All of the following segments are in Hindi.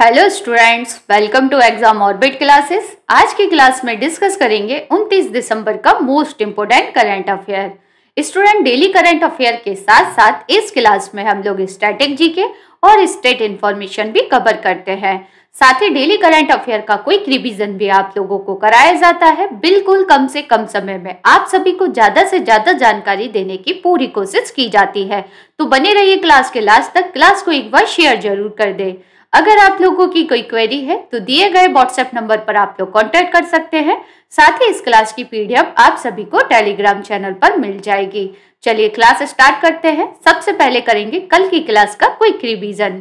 hello students welcome to exam orbit classes आज की क्लास में डिस्कस करेंगे 29 दिसंबर का most important current affair student daily current affair के साथ साथ इस क्लास में हम लोग स्टैटिक जीके और स्टेट इन्फॉर्मेशन भी कवर करते हैं साथ ही डेली करंट अफेयर का क्विक रिविजन भी आप लोगों को कराया जाता है बिल्कुल कम से कम समय में आप सभी को ज़्यादा से ज़्यादा जानकारी देने की पूरी कोशिश की जाती है तो बने रहिए क्लास के लास्ट तक क्लास को एक बार शेयर जरूर कर दें अगर आप लोगों की कोई क्वेरी है तो दिए गए व्हाट्सएप नंबर पर आप लोग कॉन्टेक्ट कर सकते हैं साथ ही इस क्लास की पीडीएफ आप सभी को टेलीग्राम चैनल पर मिल जाएगी चलिए क्लास स्टार्ट करते हैं सबसे पहले करेंगे कल की क्लास का क्विक रिविजन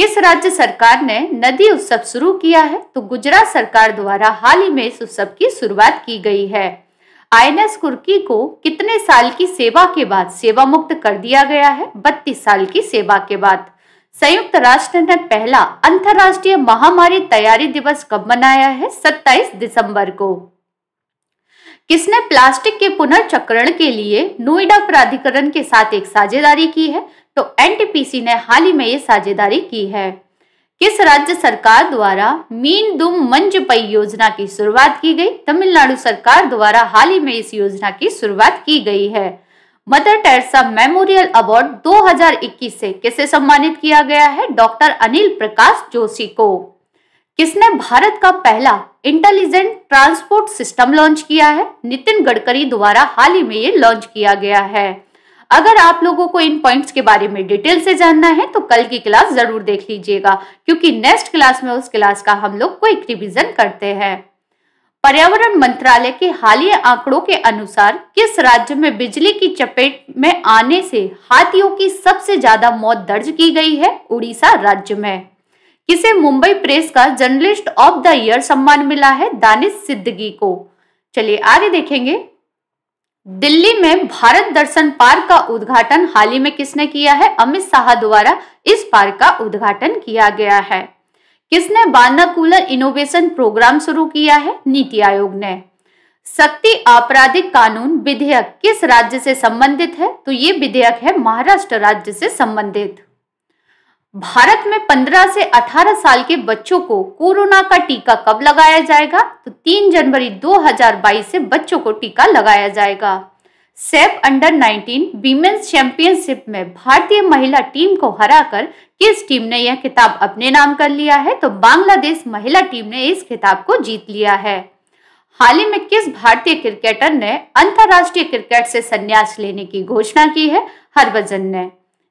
किस राज्य सरकार ने नदी उत्सव शुरू किया है तो गुजरात सरकार द्वारा हाल ही में इस उत्सव की शुरुआत की गई है आईएनएस कुर्की को कितने साल की सेवा के बाद सेवा मुक्त कर दिया गया है बत्तीस साल की सेवा के बाद संयुक्त राष्ट्र ने पहला अंतरराष्ट्रीय महामारी तैयारी दिवस कब मनाया है 27 दिसंबर को किसने प्लास्टिक के पुनर्चक्रण के लिए नोएडा प्राधिकरण के साथ एक साझेदारी की है तो एनटीपीसी ने हाल ही में ये साझेदारी की है किस राज्य सरकार द्वारा मीन दुम मंज पई योजना की शुरुआत की गई तमिलनाडु सरकार द्वारा हाल ही में इस योजना की शुरुआत की गई है मदर टेरेसा मेमोरियल अवार्ड 2021 से किसे सम्मानित किया गया है डॉक्टर अनिल प्रकाश जोशी को किसने भारत का पहला इंटेलिजेंट ट्रांसपोर्ट सिस्टम लॉन्च किया है नितिन गडकरी द्वारा हाल ही में ये लॉन्च किया गया है अगर आप लोगों को इन पॉइंट्स के बारे में डिटेल से जानना है तो कल की क्लास जरूर देख लीजिएगा क्योंकि नेक्स्ट क्लास में उस क्लास का हम लोग क्विक रिविजन करते हैं पर्यावरण मंत्रालय के हालिया आंकड़ों के अनुसार किस राज्य में बिजली की चपेट में आने से हाथियों की सबसे ज्यादा मौत दर्ज की गई है उड़ीसा राज्य में किसे मुंबई प्रेस का जर्नलिस्ट ऑफ द ईयर सम्मान मिला है दानिश सिद्दगी को चलिए आगे देखेंगे दिल्ली में भारत दर्शन पार्क का उद्घाटन हाल ही में किसने किया है अमित शाह द्वारा इस पार्क का उद्घाटन किया गया है किसने कूलर इनोवेशन प्रोग्राम शुरू किया है नीति आयोग ने शक्ति आपराधिक कानून विधेयक किस राज्य से संबंधित है तो ये विधेयक है महाराष्ट्र राज्य से संबंधित भारत में 15 से 18 साल के बच्चों को कोरोना का टीका कब लगाया जाएगा तो 3 जनवरी 2022 से बच्चों को टीका लगाया जाएगा सेफ अंडर 19 वीमेन्स चैंपियनशिप में भारतीय महिला टीम को हराकर किस टीम ने यह खिताब अपने नाम कर लिया है तो बांग्लादेश महिला टीम ने इस खिताब को जीत लिया है हाल ही में किस भारतीय क्रिकेटर ने अंतर्राष्ट्रीय क्रिकेट से संन्यास लेने की घोषणा की है हरभजन ने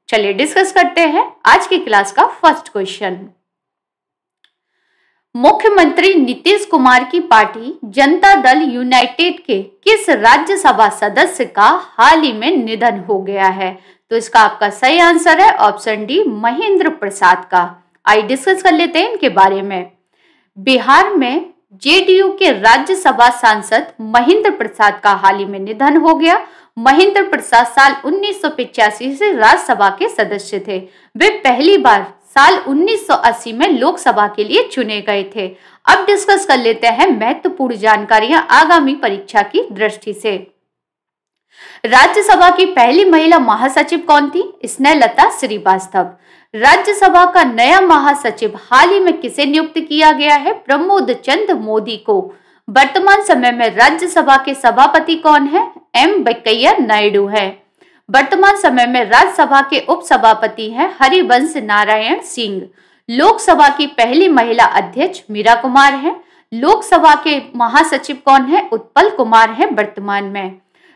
चलिए डिस्कस करते हैं आज की क्लास का फर्स्ट क्वेश्चन मुख्यमंत्री नीतीश कुमार की पार्टी जनता दल यूनाइटेड के किस राज्यसभा सदस्य का हाल ही में निधन हो गया है तो इसका आपका सही आंसर है ऑप्शन डी महेंद्र प्रसाद का आई डिस्कस कर लेते हैं इनके बारे में बिहार में जेडीयू के राज्यसभा सांसद महेंद्र प्रसाद का हाल ही में निधन हो गया महेंद्र प्रसाद साल उन्नीस से राज्यसभा के सदस्य थे वे पहली बार साल 1980 में लोकसभा के लिए चुने गए थे अब डिस्कस कर लेते हैं महत्वपूर्ण जानकारियां आगामी परीक्षा की दृष्टि से राज्यसभा की पहली महिला महासचिव कौन थी लता श्रीवास्तव राज्यसभा का नया महासचिव हाल ही में किसे नियुक्त किया गया है प्रमोद चंद मोदी को वर्तमान समय में राज्यसभा के सभापति कौन है एम वेंकैया नायडू है वर्तमान समय में राज्यसभा के उपसभापति हैं हरिवंश नारायण सिंह लोकसभा की पहली महिला अध्यक्ष मीरा कुमार हैं लोकसभा के महासचिव कौन है उत्पल कुमार हैं वर्तमान में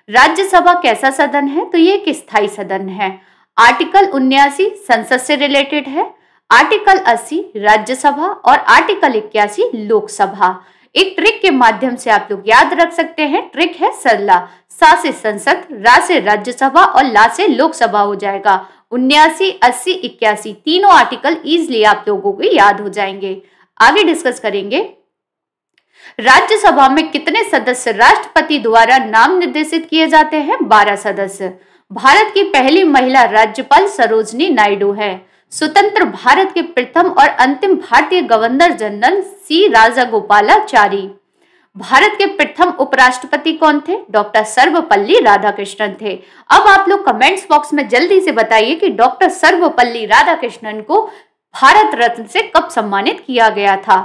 राज्यसभा कैसा सदन है तो ये एक स्थायी सदन है आर्टिकल उन्यासी संसद से रिलेटेड है आर्टिकल 80 राज्यसभा और आर्टिकल इक्यासी लोकसभा एक ट्रिक के माध्यम से आप लोग याद रख सकते हैं ट्रिक है सरला सा से संसद रा से राज्यसभा और ला से लोकसभा हो जाएगा उन्यासी अस्सी इक्यासी तीनों आर्टिकल इजिली आप लोगों को याद हो जाएंगे आगे डिस्कस करेंगे राज्यसभा में कितने सदस्य राष्ट्रपति द्वारा नाम निर्देशित किए जाते हैं बारह सदस्य भारत की पहली महिला राज्यपाल सरोजनी नायडू है स्वतंत्र भारत के प्रथम और अंतिम भारतीय governor general C Rajagopalachari Bharat के प्रथम उपराष्ट्रपति कौन थे डॉक्टर सर्वपल्ली राधाकृष्णन थे अब आप लोग कमेंट्स बॉक्स में जल्दी से बताइए कि डॉक्टर सर्वपल्ली राधाकृष्णन को भारत रत्न से कब सम्मानित किया गया था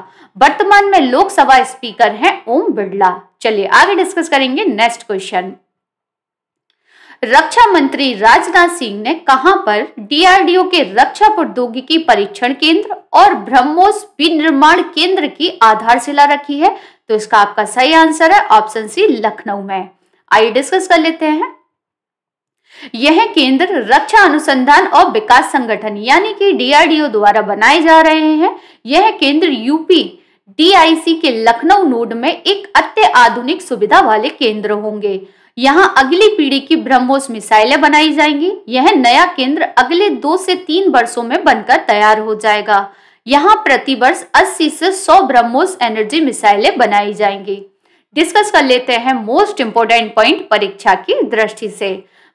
वर्तमान में लोकसभा स्पीकर हैं ओम बिड़ला चलिए आगे डिस्कस करेंगे नेक्स्ट क्वेश्चन रक्षा मंत्री राजनाथ सिंह ने कहां पर डीआरडीओ के रक्षा प्रौद्योगिकी परीक्षण केंद्र और ब्रह्मोस विनिर्माण केंद्र की आधारशिला रखी है तो इसका आपका सही आंसर है ऑप्शन सी लखनऊ में आइए डिस्कस कर लेते हैं यह केंद्र रक्षा अनुसंधान और विकास संगठन यानी कि डीआरडीओ द्वारा बनाए जा रहे हैं यह केंद्र यूपी डीआईसी के लखनऊ नोड में एक अत्याधुनिक सुविधा वाले केंद्र होंगे यहाँ अगली पीढ़ी की ब्रह्मोस मिसाइलें बनाई जाएंगी यह नया केंद्र अगले दो से तीन वर्षों में बनकर तैयार हो जाएगा यहाँ प्रति वर्ष अस्सी से सौ ब्रह्मोस एनर्जी मिसाइलें बनाई जाएंगी डिस्कस कर लेते हैं मोस्ट इंपोर्टेंट पॉइंट परीक्षा की दृष्टि से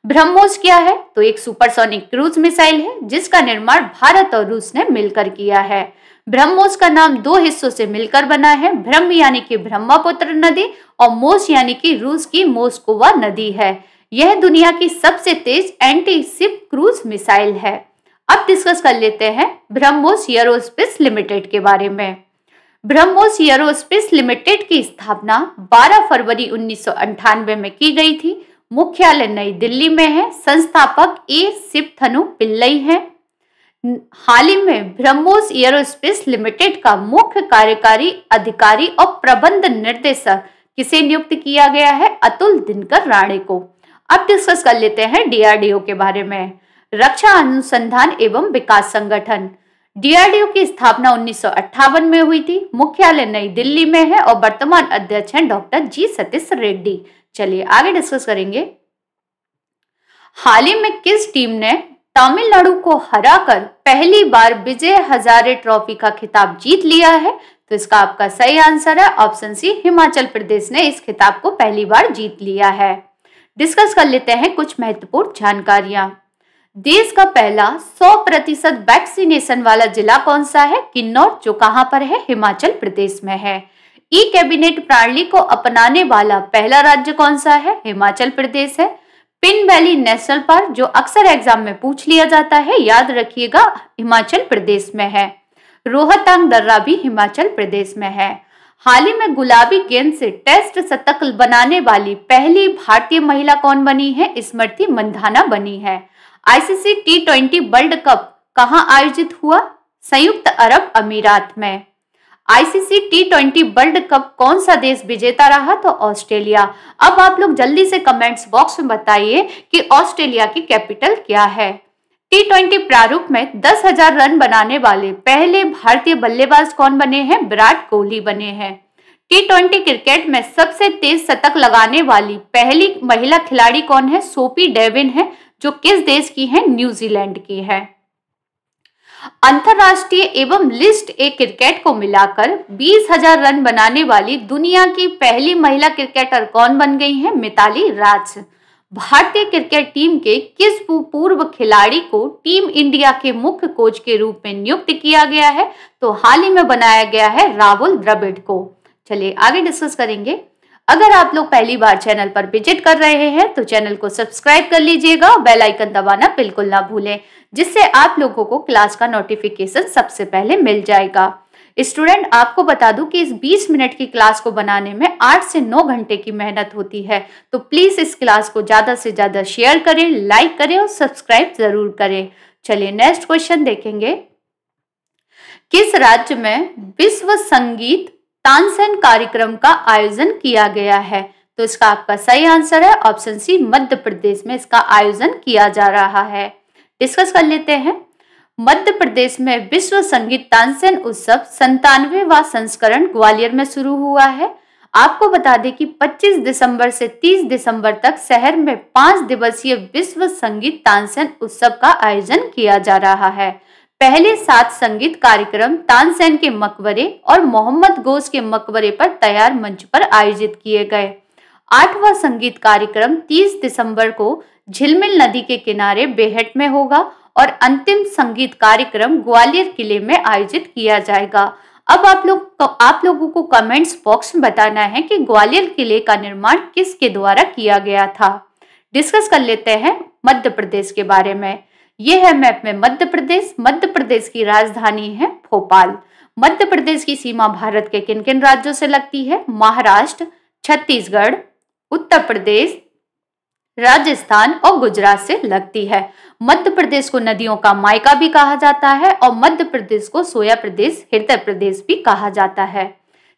ब्रह्मोस क्या है तो एक सुपरसोनिक क्रूज मिसाइल है जिसका निर्माण भारत और रूस ने मिलकर किया है ब्रह्मोस का नाम दो हिस्सों से मिलकर बना है ब्रह्म यानी कि ब्रह्मपुत्र नदी और मोस यानी कि रूस की मोस्कोवा नदी है यह दुनिया की सबसे तेज एंटी सिप क्रूज मिसाइल है अब डिस्कस कर लेते हैं ब्रह्मोस एरोस्पेस लिमिटेड के बारे में ब्रह्मोस एरोस्पेस लिमिटेड की स्थापना 12 फरवरी उन्नीस में की गई थी मुख्यालय नई दिल्ली में है संस्थापक ए सिप थनु पिल्लई हैं हाल ही में ब्रह्मोस एयरोस्पेस लिमिटेड का मुख्य कार्यकारी अधिकारी और प्रबंध निर्देशक किसे नियुक्त किया गया है अतुल दिनकर राणे को अब डिस्कस कर लेते हैं डीआरडीओ के बारे में रक्षा अनुसंधान एवं विकास संगठन डीआरडीओ की स्थापना उन्नीस में हुई थी मुख्यालय नई दिल्ली में है और वर्तमान अध्यक्ष हैं डॉक्टर जी सतीश रेड्डी चलिए आगे डिस्कस करेंगे हाल ही में किस टीम ने तमिलनाडु को हराकर पहली बार विजय हजारे ट्रॉफी का खिताब जीत लिया है तो इसका आपका सही आंसर है ऑप्शन सी हिमाचल प्रदेश ने इस खिताब को पहली बार जीत लिया है डिस्कस कर लेते हैं कुछ महत्वपूर्ण जानकारियां देश का पहला 100 प्रतिशत वैक्सीनेशन वाला जिला कौन सा है किन्नौर जो कहां पर है हिमाचल प्रदेश में है ई कैबिनेट प्रणाली को अपनाने वाला पहला राज्य कौन सा है हिमाचल प्रदेश है पिन वैली नेशनल पार्क जो अक्सर एग्जाम में पूछ लिया जाता है याद रखिएगा हिमाचल प्रदेश में है रोहतांग दर्रा भी हिमाचल प्रदेश में है हाल ही में गुलाबी गेंद से टेस्ट शतक बनाने वाली पहली भारतीय महिला कौन बनी है स्मृति मंधाना बनी है ICC T twenty world cup कहाँ आयोजित हुआ संयुक्त अरब अमीरात में ICC T twenty world cup कौन सा देश विजेता रहा तो ऑस्ट्रेलिया अब आप लोग जल्दी से कमेंट्स बॉक्स में बताइए कि ऑस्ट्रेलिया की कैपिटल क्या है टी ट्वेंटी प्रारूप में दस हजार रन बनाने वाले पहले भारतीय बल्लेबाज कौन बने हैं विराट कोहली बने हैं टी ट्वेंटी क्रिकेट में सबसे तेज शतक लगाने वाली पहली महिला खिलाड़ी कौन है सोपी डेविन है जो किस देश की है न्यूजीलैंड की है अंतरराष्ट्रीय एवं लिस्ट ए क्रिकेट को मिलाकर बीस हजार रन बनाने वाली दुनिया की पहली महिला क्रिकेटर कौन बन गई हैं मिताली राज भारतीय क्रिकेट टीम के किस पूर्व खिलाड़ी को टीम इंडिया के मुख्य कोच के रूप में नियुक्त किया गया है तो हाल ही में बनाया गया है राहुल द्रविड़ को चलिए आगे डिस्कस करेंगे अगर आप लोग पहली बार चैनल पर विजिट कर रहे हैं तो चैनल को सब्सक्राइब कर लीजिएगा बेल आइकन दबाना बिल्कुल ना भूलें जिससे आप लोगों को क्लास का नोटिफिकेशन सबसे पहले मिल जाएगा स्टूडेंट आपको बता दूं कि इस 20 मिनट की क्लास को बनाने में 8 से 9 घंटे की मेहनत होती है तो प्लीज़ इस क्लास को ज़्यादा से ज़्यादा शेयर करें लाइक करें और सब्सक्राइब ज़रूर करें चलिए नेक्स्ट क्वेश्चन देखेंगे किस राज्य में विश्व संगीत तानसेन कार्यक्रम का आयोजन किया गया है तो इसका आपका सही आंसर है ऑप्शन सी मध्य प्रदेश में इसका आयोजन किया जा रहा है डिस्कस कर लेते हैं मध्य प्रदेश में विश्व संगीत तानसेन उत्सव संतानवेवा संस्करण ग्वालियर में शुरू हुआ है आपको बता दें कि 25 दिसंबर से 30 दिसंबर तक शहर में पांच दिवसीय विश्व संगीत तानसेन उत्सव का आयोजन किया जा रहा है पहले सात संगीत कार्यक्रम तानसेन के मकबरे और मोहम्मद गोस के मकबरे पर तैयार मंच पर आयोजित किए गए आठवां संगीत कार्यक्रम 30 दिसंबर को झिलमिल नदी के किनारे बेहट में होगा और अंतिम संगीत कार्यक्रम ग्वालियर किले में आयोजित किया जाएगा अब आप लोग आप लोगों को कमेंट्स बॉक्स में बताना है कि ग्वालियर किले का निर्माण किसके द्वारा किया गया था डिस्कस कर लेते हैं मध्य प्रदेश के बारे में ये है मैप में मध्य प्रदेश मध्य प्रदेश की राजधानी है भोपाल मध्य प्रदेश की सीमा भारत के किन किन राज्यों से लगती है महाराष्ट्र छत्तीसगढ़ उत्तर प्रदेश राजस्थान और गुजरात से लगती है मध्य प्रदेश को नदियों का मायका भी कहा जाता है और मध्य प्रदेश को सोया प्रदेश हृदय प्रदेश भी कहा जाता है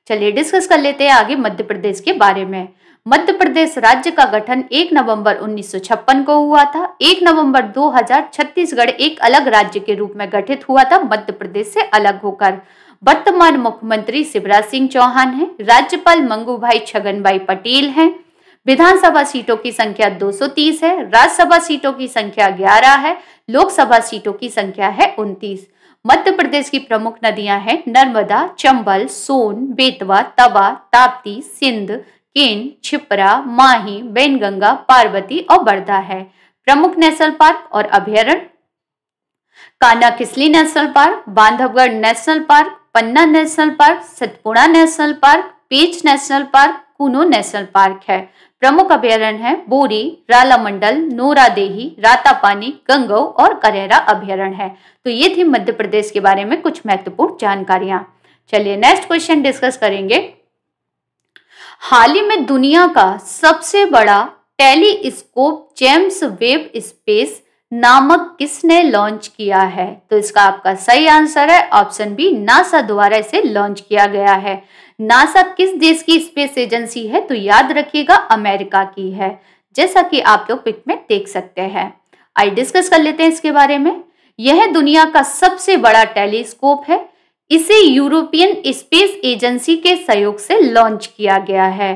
चलिए डिस्कस कर लेते हैं आगे मध्य प्रदेश के बारे में मध्य प्रदेश राज्य का गठन 1 नवंबर 1956 को हुआ था 1 नवंबर 2000 छत्तीसगढ़ एक अलग राज्य के रूप में गठित हुआ था मध्य प्रदेश से अलग होकर वर्तमान मुख्यमंत्री शिवराज सिंह चौहान हैं राज्यपाल मंगू भाई छगन भाई पटेल हैं विधानसभा सीटों की संख्या 230 है राज्यसभा सीटों की संख्या 11 है लोकसभा सीटों की संख्या है 29 मध्य प्रदेश की प्रमुख नदियां हैं नर्मदा चंबल सोन बेतवा तवा ताप्ती सिंध केन छिपरा माही बैनगंगा पार्वती और बर्धा है प्रमुख नेशनल पार्क और अभ्यारण्य Kanha Kisli national park Bandhavgarh national park Panna national park Satpura national park Pench national park Kuno national park है प्रमुख अभ्यारण है बोरी रालामंडल देही रातापानी गंगो और करेरा अभ्यारण्य है तो ये थी मध्य प्रदेश के बारे में कुछ महत्वपूर्ण जानकारियां चलिए नेक्स्ट क्वेश्चन डिस्कस करेंगे हाल ही में दुनिया का सबसे बड़ा टेलीस्कोप जेम्स वेब स्पेस नामक किसने लॉन्च किया है तो इसका आपका सही आंसर है ऑप्शन बी नासा द्वारा इसे लॉन्च किया गया है नासा किस देश की स्पेस एजेंसी है तो याद रखिएगा अमेरिका की है जैसा कि आप लोग पिक में देख सकते हैं आई डिस्कस कर लेते हैं इसके बारे में यह दुनिया का सबसे बड़ा टेलीस्कोप है इसे यूरोपियन स्पेस एजेंसी के सहयोग से लॉन्च किया गया है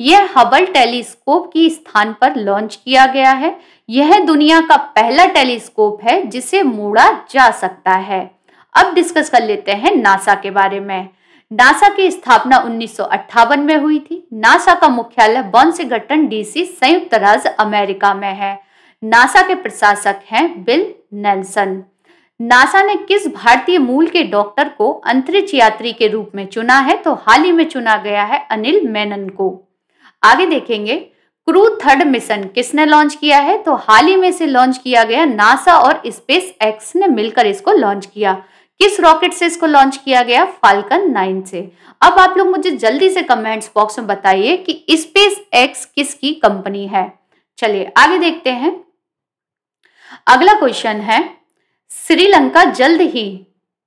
यह हबल टेलीस्कोप की स्थान पर लॉन्च किया गया है यह दुनिया का पहला टेलीस्कोप है जिसे मोड़ा जा सकता है अब डिस्कस कर लेते हैं नासा के बारे में नासा की स्थापना उन्नीस में हुई थी नासा का मुख्यालय बॉन्सिगटन डीसी संयुक्त राज्य अमेरिका में है नासा के प्रशासक हैं बिल नेल्सन नासा ने किस भारतीय मूल के डॉक्टर को अंतरिक्ष यात्री के रूप में चुना है तो हाल ही में चुना गया है अनिल मेनन को आगे देखेंगे क्रू थर्ड मिशन किसने लॉन्च किया है तो हाल ही में से लॉन्च किया गया नासा और स्पेस एक्स ने मिलकर इसको लॉन्च किया किस रॉकेट से इसको लॉन्च किया गया फाल्कन नाइन से अब आप लोग मुझे जल्दी से कमेंट्स बॉक्स में बताइए कि स्पेस एक्स किसकी कंपनी है चलिए आगे देखते हैं अगला क्वेश्चन है श्रीलंका जल्द ही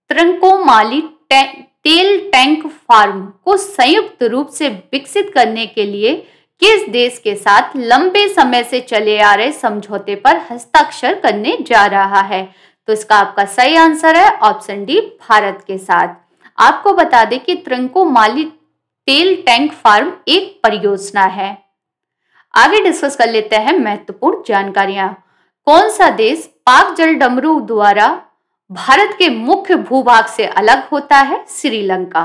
त्रंकोमाली टैंक तेल टैंक फार्म को संयुक्त रूप से विकसित करने के लिए किस देश के साथ लंबे समय से चले आ रहे समझौते पर हस्ताक्षर करने जा रहा है तो इसका आपका सही आंसर है ऑप्शन डी भारत के साथ आपको बता दें कि त्रंको माली तेल टैंक फार्म एक परियोजना है आगे डिस्कस कर लेते हैं महत्वपूर्ण जानकारियां कौन सा देश पाक जल डमरू द्वारा भारत के मुख्य भूभाग से अलग होता है श्रीलंका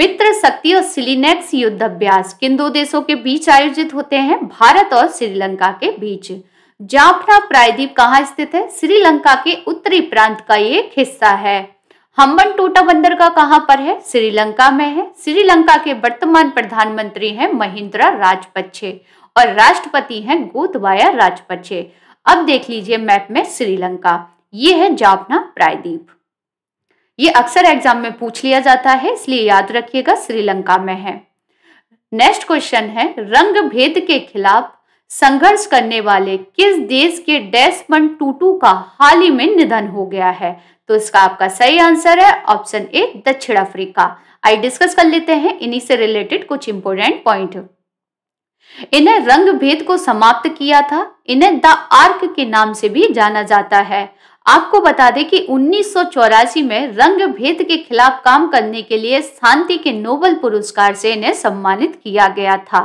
मित्र शक्ति और सिलिनेक्स युद्ध अभ्यास किन दो देशों के बीच आयोजित होते हैं भारत और श्रीलंका के बीच जाफना प्रायद्वीप कहाँ स्थित है श्रीलंका के उत्तरी प्रांत का एक हिस्सा है हम्बन टोटा बंदर का कहाँ पर है श्रीलंका में है श्रीलंका के वर्तमान प्रधानमंत्री हैं महिंद्रा राजपक्षे और राष्ट्रपति हैं गोतबाया राजपक्षे अब देख लीजिए मैप में श्रीलंका ये है जाफना प्रायद्वीप ये अक्सर एग्जाम में पूछ लिया जाता है इसलिए याद रखिएगा श्रीलंका में है नेक्स्ट क्वेश्चन है रंग भेद के खिलाफ संघर्ष करने वाले किस देश के डैश वन टूटू का हाल ही में निधन हो गया है तो इसका आपका सही आंसर है ऑप्शन ए दक्षिण अफ्रीका आई डिस्कस कर लेते हैं इन्हीं से रिलेटेड कुछ इंपोर्टेंट पॉइंट इन्हें रंग भेद को समाप्त किया था इन्हें द आर्क के नाम से भी जाना जाता है आपको बता दें कि उन्नीस में रंग भेद के खिलाफ काम करने के लिए शांति के नोबल पुरस्कार से इन्हें सम्मानित किया गया था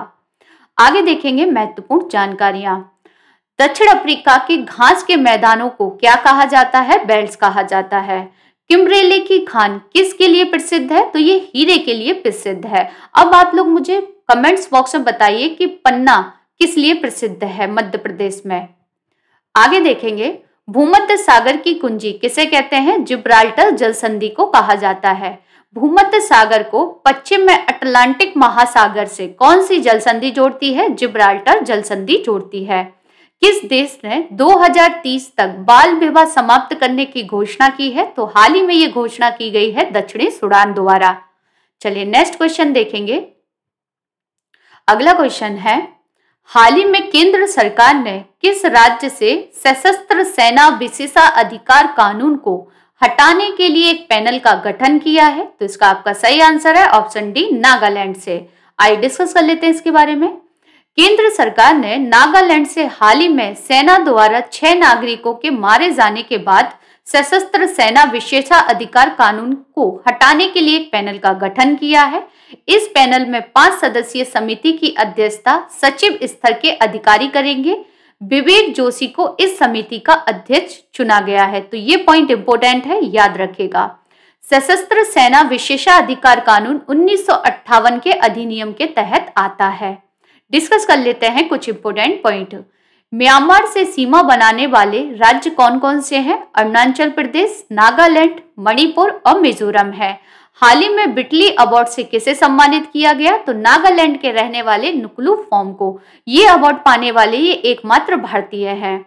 आगे देखेंगे महत्वपूर्ण जानकारियां दक्षिण अफ्रीका के घास के मैदानों को क्या कहा जाता है बेल्ट कहा जाता है किमरेले की खान किसके लिए प्रसिद्ध है तो ये हीरे के लिए प्रसिद्ध है अब आप लोग मुझे कमेंट्स बॉक्स में बताइए कि पन्ना किस लिए प्रसिद्ध है मध्य प्रदेश में आगे देखेंगे भूमध्य सागर की कुंजी किसे कहते हैं जिब्राल्टर जल संधि को कहा जाता है भूमध्य सागर को पश्चिम में अटलांटिक महासागर से कौन सी जल संधि जोड़ती है जिब्राल्टर जल संधि जोड़ती है किस देश ने 2030 तक बाल विवाह समाप्त करने की घोषणा की है तो हाल ही में ये घोषणा की गई है दक्षिणी सुडान द्वारा चलिए नेक्स्ट क्वेश्चन देखेंगे अगला क्वेश्चन है हाल ही में केंद्र सरकार ने किस राज्य से सशस्त्र सेना अधिकार कानून को हटाने के लिए एक पैनल का गठन किया है तो इसका आपका सही आंसर है ऑप्शन डी नागालैंड से आइए डिस्कस कर लेते हैं इसके बारे में केंद्र सरकार ने नागालैंड से हाल ही में सेना द्वारा छह नागरिकों के मारे जाने के बाद सशस्त्र सेना विशेषा अधिकार कानून को हटाने के लिए एक पैनल का गठन किया है इस पैनल में पांच सदस्यीय समिति की अध्यक्षता सचिव स्तर के अधिकारी करेंगे विवेक जोशी को इस समिति का अध्यक्ष चुना गया है तो ये पॉइंट इंपोर्टेंट है याद रखेगा सशस्त्र सेना विशेषाधिकार कानून उन्नीस के अधिनियम के तहत आता है डिस्कस कर लेते हैं कुछ इंपोर्टेंट पॉइंट म्यांमार से सीमा बनाने वाले राज्य कौन कौन से हैं अरुणाचल प्रदेश नागालैंड मणिपुर और मिजोरम है हाल ही में बिटली अवार्ड से किसे सम्मानित किया गया तो नागालैंड के रहने वाले नुकलू फॉर्म को ये अवार्ड पाने वाले ये एकमात्र भारतीय हैं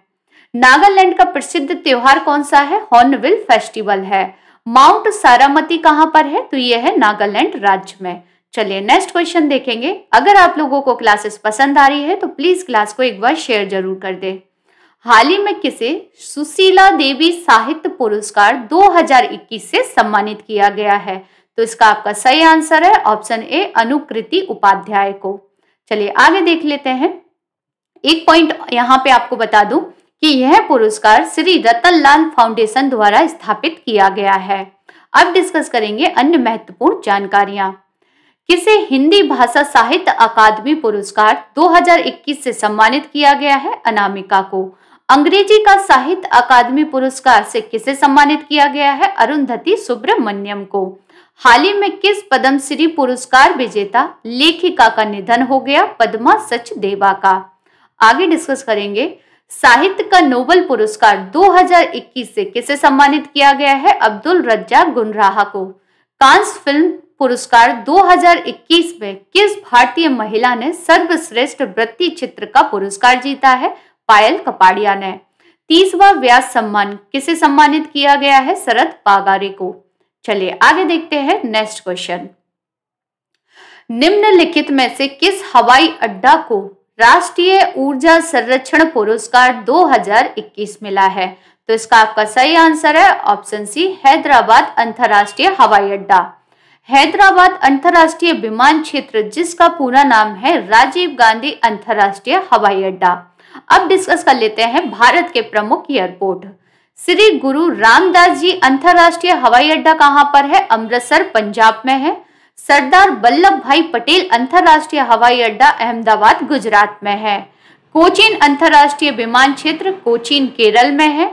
नागालैंड का प्रसिद्ध त्योहार कौन सा है हॉर्नविल फेस्टिवल है माउंट सारामती कहाँ पर है तो यह है नागालैंड राज्य में चलिए नेक्स्ट क्वेश्चन देखेंगे अगर आप लोगों को क्लासेस पसंद आ रही है तो प्लीज क्लास को एक बार शेयर जरूर कर दे हाल ही में किसे सुशीला देवी साहित्य पुरस्कार 2021 से सम्मानित किया गया है तो इसका आपका सही आंसर है ऑप्शन ए अनुकृति उपाध्याय को चलिए आगे देख लेते हैं एक पॉइंट यहाँ पे आपको बता दूं कि यह पुरस्कार श्री रतन लाल फाउंडेशन द्वारा स्थापित किया गया है अब डिस्कस करेंगे अन्य महत्वपूर्ण जानकारियां किसे हिंदी भाषा साहित्य अकादमी पुरस्कार 2021 से सम्मानित किया गया है अनामिका को अंग्रेजी का साहित्य अकादमी पुरस्कार से किसे सम्मानित किया गया है अरुंधति सुब्रमण्यम को हाल ही में किस पद्मश्री पुरस्कार विजेता लेखिका का निधन हो गया पद्मा देवा का आगे डिस्कस करेंगे साहित्य का नोबल पुरस्कार 2021 से किसे सम्मानित किया गया है अब्दुल रज्जा गुनराहा को कांस फिल्म पुरस्कार 2021 में किस भारतीय महिला ने सर्वश्रेष्ठ वृत्ति चित्र का पुरस्कार जीता है पायल कपाड़िया ने तीसवा व्यास सम्मान किसे सम्मानित किया गया है शरद पागारे को चलिए आगे देखते हैं नेक्स्ट क्वेश्चन निम्नलिखित में से किस हवाई अड्डा को राष्ट्रीय ऊर्जा संरक्षण पुरस्कार 2021 मिला है तो इसका आपका सही आंसर है ऑप्शन सी हैदराबाद अंतरराष्ट्रीय हवाई अड्डा हैदराबाद अंतर्राष्ट्रीय विमान क्षेत्र जिसका पूरा नाम है राजीव गांधी अंतरराष्ट्रीय हवाई अड्डा अब डिस्कस कर लेते हैं भारत के प्रमुख एयरपोर्ट श्री गुरु रामदास जी अंतरराष्ट्रीय हवाई अड्डा कहाँ पर है अमृतसर पंजाब में है सरदार वल्लभ भाई पटेल अंतरराष्ट्रीय हवाई अड्डा अहमदाबाद गुजरात में है कोचीन अंतरराष्ट्रीय विमान क्षेत्र कोचीन केरल में है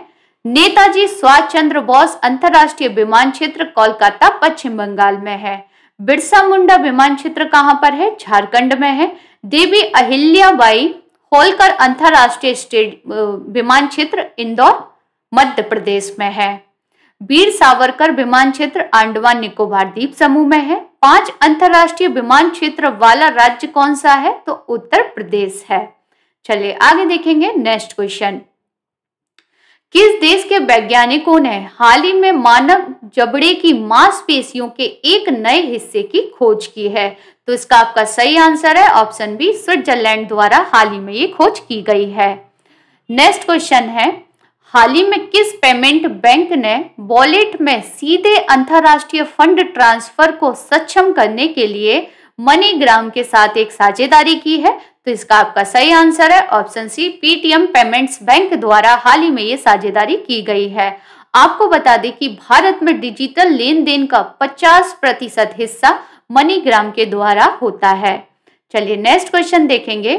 नेताजी सुभाष चंद्र बोस अंतरराष्ट्रीय विमान क्षेत्र कोलकाता पश्चिम बंगाल में है बिरसा मुंडा विमान क्षेत्र कहाँ पर है झारखंड में है देवी अहिल्याबाई होलकर अंतरराष्ट्रीय विमान क्षेत्र इंदौर मध्य प्रदेश में है वीर सावरकर विमान क्षेत्र आंडवान निकोबार द्वीप समूह में है पांच अंतरराष्ट्रीय विमान क्षेत्र वाला राज्य कौन सा है तो उत्तर प्रदेश है चलिए आगे देखेंगे नेक्स्ट क्वेश्चन किस देश के वैज्ञानिकों ने हाल ही में मानव जबड़े की मांसपेशियों के एक नए हिस्से की खोज की है तो इसका आपका सही आंसर है ऑप्शन बी स्विट्जरलैंड द्वारा हाल ही में ये खोज की गई है नेक्स्ट क्वेश्चन है हाल ही में किस पेमेंट बैंक ने वॉलेट में सीधे अंतरराष्ट्रीय फंड ट्रांसफर को सक्षम करने के लिए मनीग्राम के साथ एक साझेदारी की है तो इसका आपका सही आंसर है option C Paytm payments bank द्वारा हाल ही में ये साझेदारी की गई है आपको बता दें कि भारत में डिजिटल लेन देन का 50 प्रतिशत हिस्सा मनीग्राम के द्वारा होता है चलिए नेक्स्ट क्वेश्चन देखेंगे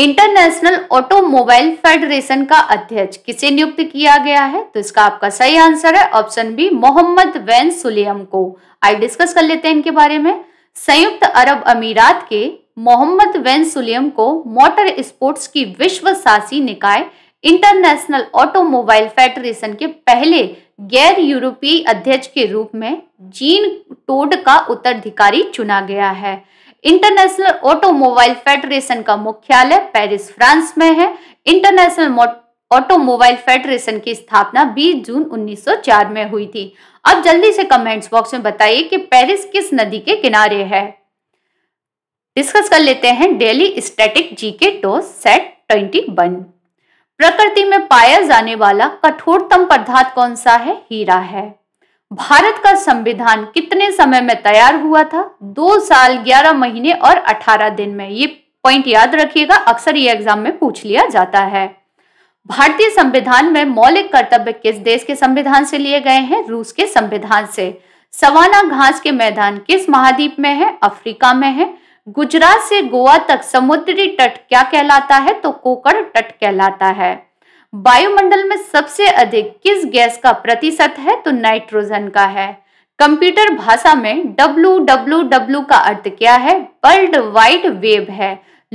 इंटरनेशनल ऑटोमोबाइल फेडरेशन का अध्यक्ष किसे नियुक्त किया गया है तो इसका आपका सही आंसर है option B Mohammed ben Sulayem को आई डिस्कस कर लेते हैं इनके बारे में संयुक्त अरब अमीरात के मोहम्मद वैन सुलियम को मोटर स्पोर्ट्स की विश्व शासी निकाय इंटरनेशनल ऑटोमोबाइल फेडरेशन के पहले गैर यूरोपीय अध्यक्ष के रूप में जीन टोड का उत्तराधिकारी चुना गया है इंटरनेशनल ऑटोमोबाइल फेडरेशन का मुख्यालय पेरिस फ्रांस में है इंटरनेशनल ऑटोमोबाइल फेडरेशन की स्थापना 20 जून 1904 में हुई थी अब जल्दी से कमेंट्स बॉक्स में बताइए कि पेरिस किस नदी के किनारे है डिस्कस कर लेते हैं daily static GK dose set twenty प्रकृति में पाया जाने वाला कठोरतम पदार्थ कौन सा है हीरा है भारत का संविधान कितने समय में तैयार हुआ था दो साल ग्यारह महीने और अठारह दिन में ये पॉइंट याद रखिएगा अक्सर ये एग्जाम में पूछ लिया जाता है भारतीय संविधान में मौलिक कर्तव्य किस देश के संविधान से लिए गए हैं रूस के संविधान से सवाना घास के मैदान किस महाद्वीप में है अफ्रीका में है गुजरात से गोवा तक समुद्री तट क्या कहलाता है तो कोकण तट कहलाता है वायुमंडल में सबसे अधिक किस गैस का प्रतिशत है तो नाइट्रोजन का है कंप्यूटर भाषा में डब्लू डब्लू डब्लू का अर्थ क्या है वर्ल्ड वाइड वेब है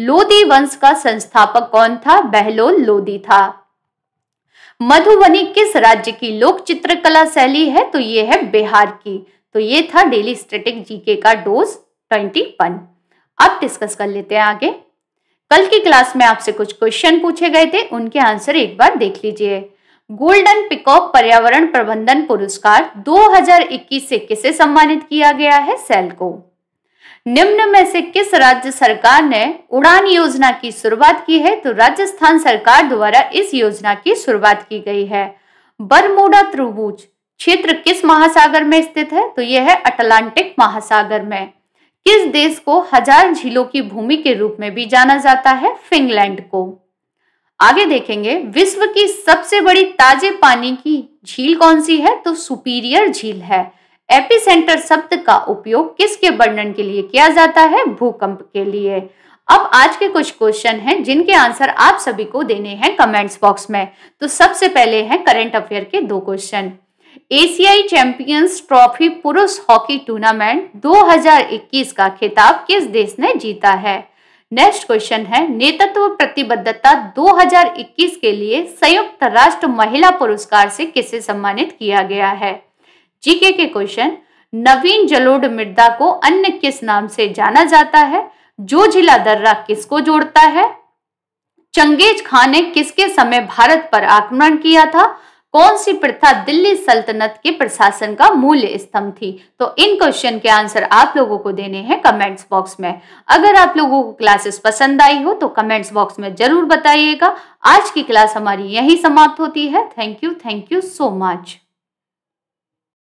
लोदी वंश का संस्थापक कौन था बहलोल लोदी था मधुबनी किस राज्य की लोक चित्रकला शैली है तो ये है बिहार की तो ये था डेली स्टेटिक जीके का डोज ट्वेंटी वन अब डिस्कस कर लेते हैं आगे कल की क्लास में आपसे कुछ क्वेश्चन पूछे गए थे उनके आंसर एक बार देख लीजिए गोल्डन पिकॉक पर्यावरण प्रबंधन पुरस्कार 2021 से किसे सम्मानित किया गया है सेल को निम्न में से किस राज्य सरकार ने उड़ान योजना की शुरुआत की है तो राजस्थान सरकार द्वारा इस योजना की शुरुआत की गई है बरमोडा त्रिभुज क्षेत्र किस महासागर में स्थित है तो यह है अटलांटिक महासागर में किस देश को हजार झीलों की भूमि के रूप में भी जाना जाता है फिनलैंड को आगे देखेंगे विश्व की सबसे बड़ी ताजे पानी की झील कौन सी है तो सुपीरियर झील है एपिसेंटर शब्द का उपयोग किसके वर्णन के लिए किया जाता है भूकंप के लिए अब आज के कुछ क्वेश्चन हैं जिनके आंसर आप सभी को देने हैं कमेंट्स बॉक्स में तो सबसे पहले हैं करंट अफेयर के दो क्वेश्चन एशियाई चैंपियंस ट्रॉफी पुरुष हॉकी टूर्नामेंट 2021 का खिताब किस देश ने जीता है नेक्स्ट क्वेश्चन है नेतृत्व प्रतिबद्धता 2021 के लिए संयुक्त राष्ट्र महिला पुरस्कार से किसे सम्मानित किया गया है जीके के क्वेश्चन नवीन जलोड मृदा को अन्य किस नाम से जाना जाता है जो जिला दर्रा किसको जोड़ता है चंगेज खान ने किसके समय भारत पर आक्रमण किया था कौन सी प्रथा दिल्ली सल्तनत के प्रशासन का मूल्य स्तंभ थी तो इन क्वेश्चन के आंसर आप लोगों को देने हैं कमेंट्स बॉक्स में अगर आप लोगों को क्लासेस पसंद आई हो तो कमेंट्स बॉक्स में जरूर बताइएगा आज की क्लास हमारी यही समाप्त होती है thank you thank you so much